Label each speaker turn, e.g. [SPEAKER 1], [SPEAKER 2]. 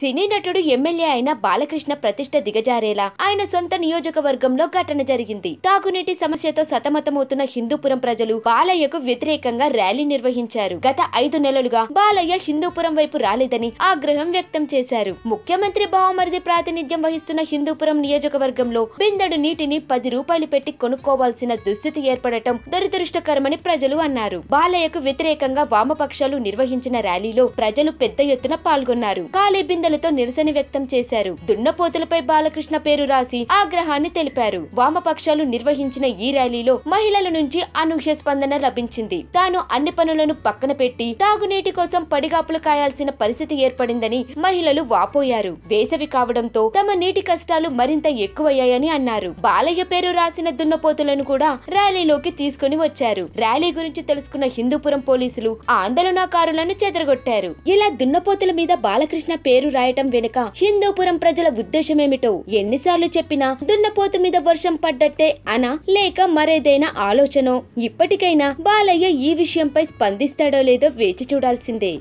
[SPEAKER 1] సినీ నటుడు ఎమ్మెల్యే అయిన బాలకృష్ణ ప్రతిష్ట దిగజారేలా ఆయన సొంత నియోజకవర్గంలో ఘటన జరిగింది తాగునీటి సమస్యతో సతమతమవుతున్న హిందూపురం ప్రజలు బాలయ్యకు వ్యతిరేకంగా ర్యాలీ నిర్వహించారు గత ఐదు నెలలుగా బాలయ్య హిందూపురం వైపు రాలేదని ఆగ్రహం వ్యక్తం చేశారు ముఖ్యమంత్రి బావమరిది ప్రాతినిధ్యం వహిస్తున్న హిందూపురం నియోజకవర్గంలో బిందెడు నీటిని పది రూపాయలు పెట్టి కొనుక్కోవాల్సిన దుస్థితి ఏర్పడటం దురదృష్టకరమని ప్రజలు అన్నారు బాలయ్యకు వ్యతిరేకంగా వామపక్షాలు నిర్వహించిన ర్యాలీలో ప్రజలు పెద్ద ఎత్తున పాల్గొన్నారు కాలే బిందె నినాదాలతో నిరసన వ్యక్తం చేశారు దున్నపోతులపై బాలకృష్ణ పేరు రాసి ఆగ్రహాన్ని తెలిపారు వామపక్షాలు నిర్వహించిన ఈ ర్యాలీలో మహిళల నుంచి అనూహ్య స్పందన లభించింది తాను అన్ని పనులను పక్కన పెట్టి తాగునీటి కోసం పడిగాపులు కాయాల్సిన పరిస్థితి ఏర్పడిందని మహిళలు వాపోయారు వేసవి కావడంతో తమ నీటి కష్టాలు మరింత ఎక్కువయ్యాయని అన్నారు బాలయ్య పేరు రాసిన దున్నపోతులను కూడా ర్యాలీలోకి తీసుకుని వచ్చారు ర్యాలీ గురించి తెలుసుకున్న హిందూపురం పోలీసులు ఆందోళనకారులను చెదరగొట్టారు ఇలా దున్నపోతుల మీద బాలకృష్ణ పేరు రాయటం వెనుక హిందూపురం ప్రజల ఉద్దేశమేమిటో ఎన్నిసార్లు చెప్పినా దున్నపోతు మీద వర్షం పడ్డట్టే అనా లేక మరేదైనా ఆలోచనో ఇప్పటికైనా బాలయ్య ఈ విషయంపై స్పందిస్తాడో లేదో వేచి చూడాల్సిందే